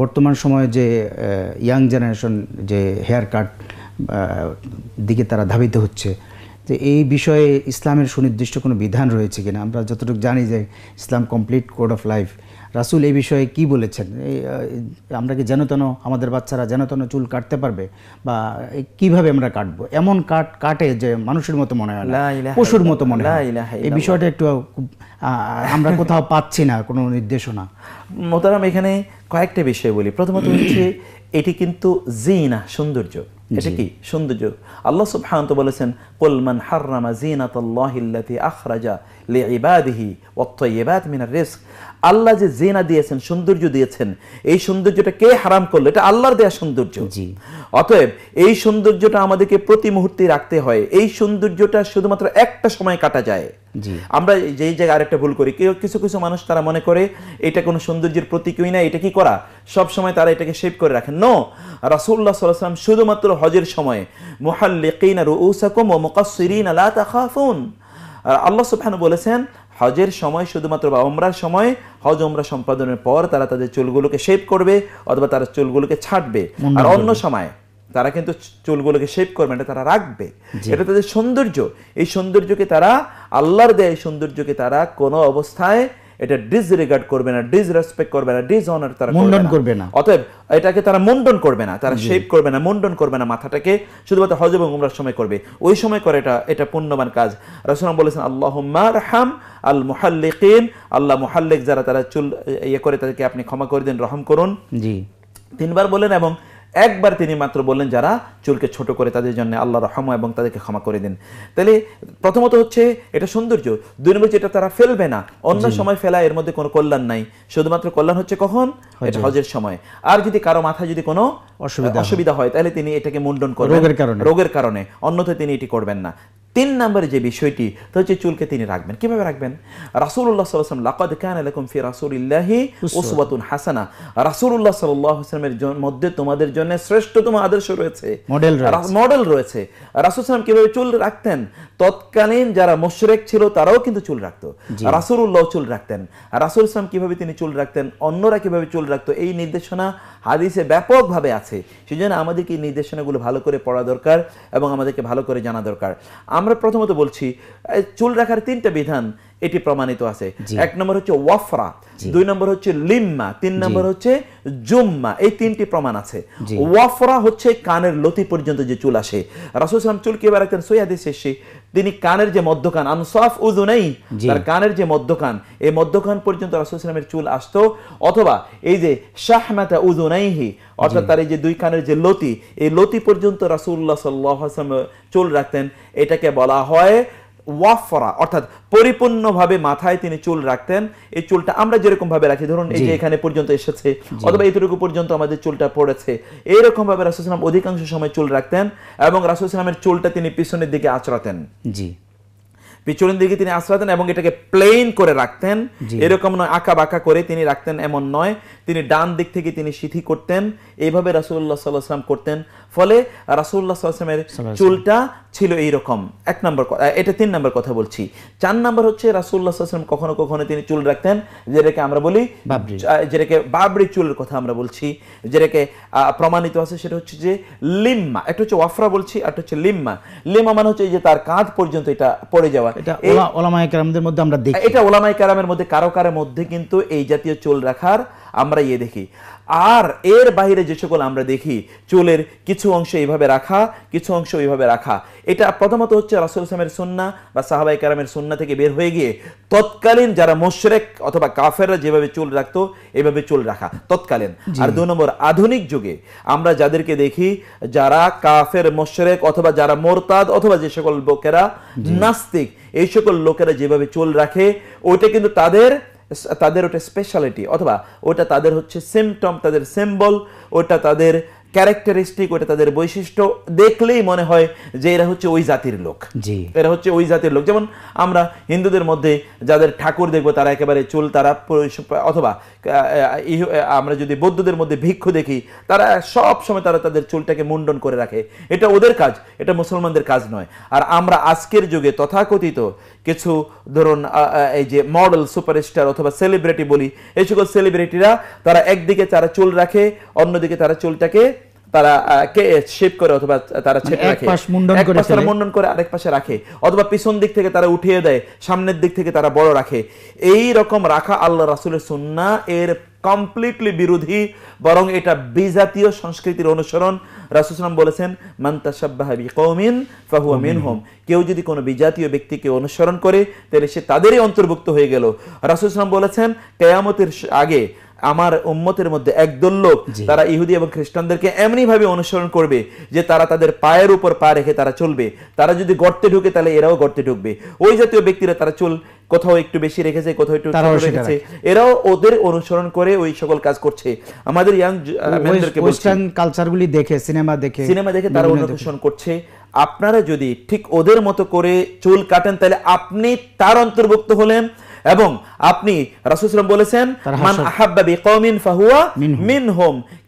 বর্তমান সময়ে যে ইয়াং জেনারেশন যে হেয়ার কাট দিকে তারা ধাবিত হচ্ছে তো এই বিষয়ে ইসলামের সুনির্দিষ্ট কোনো বিধান রয়েছে কিনা আমরা যতটুকু জানি যে Islam complete code of life Rasul এই বিষয়ে কি বলেছেন আমরা কি যেন তেন আমাদের বাচ্চারা যেন তেন চুল কাটতে পারবে বা কিভাবে আমরা কাটবো এমন কাট কাটে যে মানুষের মতো মনে হয় পশুর মতো মনে হয় এই বিষয়টা একটু আমরা কোথাও পাচ্ছি না কোনো নির্দেশনা মোতারাম এখানে কয়েকটা বিষয় বলি প্রথমত হচ্ছে এটি কিন্তু জিনা সৌন্দর্য এটা কি সৌন্দর্য আল্লাহ সুবহানত বলেছেন কলমান হাররামা জিনাত আল্লাহিল্লাতি আখরাজা লে ইবাদিহি মিনার রিস্ক আল্লাহ যে জিনা দিয়েছেন সৌন্দর্য দিয়েছেন এই সৌন্দর্যটা কে হারাম করলো এটা আল্লাহর দেয়া সৌন্দর্য জি অতএব এই সৌন্দর্যটা আমাদেরকে প্রতি মুহূর্তে রাখতে হয় এই সৌন্দর্যটা শুধুমাত্র একটা সময় কাটা যায় আমরা যেই জায়গায় আরেকটা ভুল করি কিছু কিছু মানুষ তারা মনে করে এটা কোনো সৌন্দর্যের প্রতীকই না এটা কি করা সব সময় তারা এটাকে শেপ করে রাখেন নো রাসুল্লাহ সাল্লাম শুধুমাত্র হজের সময়ে মোহাল্লিকিনা রুসাকুম ও মোকাসিরিন আলা আল্লাহ সুফান বলেছেন হজের সময় শুধুমাত্র বা অমরার সময় হজ অমরা সম্পাদনের পর তারা তাদের চুলগুলোকে শেপ করবে অথবা তারা চুলগুলোকে ছাঁটবে আর অন্য সময় তারা কিন্তু চুলগুলোকে শেপ করবে এটা তারা রাখবে এটা তাদের সৌন্দর্য এই সৌন্দর্যকে তারা আল্লাহর দেয় সৌন্দর্যকে তারা কোনো অবস্থায় এটা ডিসরেগার্ড করবে না ডিসরেসপেক্ট করবে না ডিসঅনার তারা মুন্ডন করবে না অতএব এটাকে তারা মুন্ডন করবে না তারা শেপ করবে না মুন্ডন করবে না মাথাটাকে শুধুমাত্র হজ এবং উমরার সময় করবে ওই সময় করে এটা এটা পুণ্যবান কাজ রাসুলাম বলেছেন আল্লাহ মারহাম আল মুহাল্লিকিন আল্লাহ মুহাল্লিক যারা তারা চুল ইয়ে করে তাদেরকে আপনি ক্ষমা করে দিন রহম করুন জি তিনবার বলেন এবং একবার তিনি মাত্র বললেন যারা চুলকে ছোট করে তাদের জন্য আল্লাহ রহম এবং তাদেরকে ক্ষমা করে দিন তাহলে প্রথমত হচ্ছে এটা সৌন্দর্য দুই নম্বর যেটা তারা ফেলবে না অন্য সময় ফেলা এর মধ্যে কোনো কল্যাণ নাই শুধুমাত্র কল্যাণ হচ্ছে কখন এটা হজের সময় আর যদি কারো মাথা যদি কোনো অসুবিধা হয় তাহলে তিনি এটাকে মুন্ডন করবেন রোগের কারণে অন্যথায় তিনি এটি করবেন না তিন নম্বরে যে বিষয়টি তা হচ্ছে চুলকে তিনি রাখবেন কিভাবে রাখবেন রাসুল্লাহ সাল্লাম লাকদ খান আলকুম ফি রাসুলিল্লাহি ওসবাতুন হাসানা রাসুল্লাহ সাল্লামের মধ্যে তোমাদের জন্য শ্রেষ্ঠতম আদর্শ রয়েছে মডেল মডেল রয়েছে রাসুল সাল্লাম কিভাবে চুল রাখতেন তৎকালীন যারা মোশরেক ছিল তারাও কিন্তু চুল রাখতো রাসুল্লাহ চুল রাখতেন রাসুল সাল্লাম কিভাবে তিনি চুল রাখতেন অন্যরা কিভাবে চুল রাখতো এই নির্দেশনা হাদিসে ব্যাপকভাবে আছে সেই জন্য আমাদেরকে এই নির্দেশনাগুলো ভালো করে পড়া দরকার এবং আমাদেরকে ভালো করে জানা দরকার আমরা প্রথমত বলছি চুল রাখার তিনটা বিধান এটি প্রমাণিত আছে এক নম্বর হচ্ছে ওয়াফরা দুই নম্বর হচ্ছে লিম্মা তিন নম্বর হচ্ছে জুম্মা এই তিনটি প্রমাণ আছে ওয়াফরা হচ্ছে কানের লতি পর্যন্ত যে চুল আসে রাসুল সালাম চুল কি এবার রাখতেন সৈয়াদিস শেষে তিনি কানের যে মধ্যকান আনসাফ উজু নেই তার কানের যে মধ্যকান এই মধ্যকান পর্যন্ত রাসুল সালামের চুল আসতো অথবা এই যে শাহমাতা উজুনাইহি অর্থাৎ তার এই যে দুই কানের যে লতি এই লতি পর্যন্ত রাসুল্লাহ সাল্লাহ চুল রাখতেন এটাকে বলা হয় ওয়াফরা অর্থাৎ পরিপূর্ণভাবে মাথায় তিনি চুল রাখতেন এই চুলটা আমরা যেরকম ভাবে রাখি ধরুন এই যে এখানে পর্যন্ত এসেছে অথবা এইটুকু পর্যন্ত আমাদের চুলটা পড়েছে এইরকম ভাবে রাসুল ইসলাম অধিকাংশ সময় চুল রাখতেন এবং রাসুল ইসলামের চুলটা তিনি পিছনের দিকে আচড়াতেন জি পিছনের দিকে তিনি আশ্রাতেন এবং এটাকে প্লেন করে রাখতেন এরকম নয় আঁকা বাঁকা করে তিনি রাখতেন এমন নয় তিনি ডান দিক থেকে তিনি সিথি করতেন এইভাবে রাসুল্লাহ সাল্লাহাম করতেন ফলে রাসুল্লাহ সাল্লামের চুলটা ছিল এই রকম এক নম্বর এটা তিন নম্বর কথা বলছি চার নম্বর হচ্ছে রাসুল্লাহ সাল্লাম কখনো কখনো তিনি চুল রাখতেন যেটাকে আমরা বলি যেটাকে বাবরি চুলের কথা আমরা বলছি যেটাকে প্রমাণিত আছে সেটা হচ্ছে যে লিম্মা একটা হচ্ছে ওয়াফরা বলছি আর হচ্ছে লিম্মা লিম্মা মানে হচ্ছে যে তার কাঁধ পর্যন্ত এটা পড়ে যাওয়া এটা মধ্যে কারো মধ্যে কিন্তু এই জাতীয় চুল রাখার আমরা ইয়ে দেখি আর এর যে সকল আমরা দেখি কিছু অংশ এইভাবে রাখা কিছু অংশ রাখা এটা প্রথমত হচ্ছে রাসুল ইসলামের বা সাহাবাই কারামের থেকে বের হয়ে গিয়ে তৎকালীন যারা মোশরেক অথবা কাফেররা যেভাবে চুল রাখতো এভাবে চুল রাখা তৎকালীন আর দু নম্বর আধুনিক যুগে আমরা যাদেরকে দেখি যারা কাফের মোশরেক অথবা যারা মোরতাদ অথবা যে সকল লোকেরা নাস্তিক এই সকল লোকেরা যেভাবে চুল রাখে ওইটা কিন্তু তাদের তাদের ওটা স্পেশালিটি অথবা ওটা তাদের হচ্ছে সিমটম তাদের সিম্বল ওটা তাদের ক্যারেক্টারিস্টিক ওটা তাদের বৈশিষ্ট্য দেখলেই মনে হয় যে এরা হচ্ছে ওই জাতির লোক জি এরা হচ্ছে ওই জাতির লোক যেমন আমরা হিন্দুদের মধ্যে যাদের ঠাকুর দেখবো তারা একেবারে চুল তারা অথবা আমরা যদি বৌদ্ধদের মধ্যে ভিক্ষু দেখি তারা সব সময় তারা তাদের চুলটাকে মুন্ডন করে রাখে এটা ওদের কাজ এটা মুসলমানদের কাজ নয় আর আমরা আজকের যুগে তথাকথিত কিছু ধরুন এই যে মডেল সুপারস্টার অথবা সেলিব্রিটি বলি এই সকল সেলিব্রিটিরা তারা একদিকে তারা চুল রাখে অন্যদিকে তারা চুলটাকে তারা কে শেপ করে অথবা তারা মানে ছেপে রাখে এক পাশ তারা মুন্ডন করে আরেক পাশে রাখে অথবা পিছন দিক থেকে তারা উঠিয়ে দেয় সামনের দিক থেকে তারা বড় রাখে এই রকম রাখা আল্লাহ রাসুলের সুন্না এর কমপ্লিটলি বিরোধী বরং এটা বিজাতীয় সংস্কৃতির অনুসরণ রাসুসলাম বলেছেন মান্তাসাবাহাবি কৌমিন ফাহুয়া মিন হোম কেউ যদি কোনো বিজাতীয় ব্যক্তিকে অনুসরণ করে তাহলে সে তাদেরই অন্তর্ভুক্ত হয়ে গেল রাসুসলাম বলেছেন কেয়ামতের আগে আমার উম্মতের মধ্যে একদল লোক তারা ইহুদি এবং খ্রিস্টানদেরকে এমনি ভাবে অনুসরণ করবে যে তারা তাদের পায়ের উপর পা রেখে তারা চলবে তারা যদি গর্তে ঢুকে তাহলে এরাও গর্তে ঢুকবে ওই জাতীয় ব্যক্তিরা তারা চুল কোথাও একটু বেশি রেখেছে কোথাও একটু রেখেছে এরাও ওদের অনুসরণ করে ওই সকল কাজ করছে আমাদের ইয়াং ওয়েস্টার্ন কালচারগুলি দেখে সিনেমা দেখে সিনেমা দেখে তারা অনুসরণ করছে আপনারা যদি ঠিক ওদের মতো করে চুল কাটেন তাহলে আপনি তার অন্তর্ভুক্ত হলেন এবং আপনি রাসুসলাম বলেছেন মান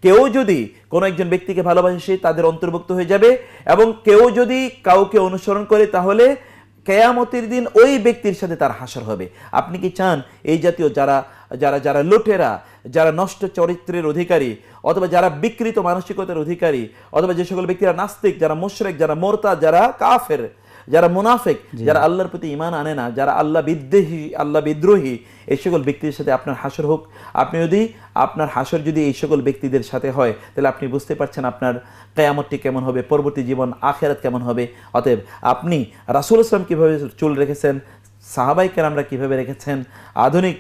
কেউ যদি কোনো একজন ব্যক্তিকে ভালোবাসে সে তাদের অন্তর্ভুক্ত হয়ে যাবে এবং কেউ যদি কাউকে অনুসরণ করে তাহলে কেয়ামতির দিন ওই ব্যক্তির সাথে তার হাসর হবে আপনি কি চান এই জাতীয় যারা যারা যারা লুটেরা যারা নষ্ট চরিত্রের অধিকারী অথবা যারা বিকৃত মানসিকতার অধিকারী অথবা যে সকল ব্যক্তিরা নাস্তিক যারা মোশরেক যারা মোরতা যারা কাফের যারা মুনাফেক যারা আল্লাহর প্রতি ইমান আনে না যারা আল্লাহ বিদ্বেষী আল্লাহ বিদ্রোহী এই সকল ব্যক্তিদের সাথে আপনার হাসর হোক আপনি যদি আপনার হাসর যদি এই সকল ব্যক্তিদের সাথে হয় তাহলে আপনি বুঝতে পারছেন আপনার কেয়ামতটি কেমন হবে পরবর্তী জীবন আখেরাত কেমন হবে অতএব আপনি রাসুল ইসলাম কীভাবে চুল রেখেছেন সাহাবাই কেরামরা কীভাবে রেখেছেন আধুনিক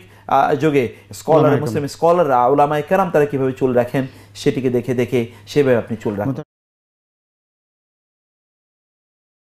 যুগে স্কলার মুসলিম স্কলাররা উলামায় কেরাম তারা কীভাবে চুল রাখেন সেটিকে দেখে দেখে সেভাবে আপনি চুল রাখেন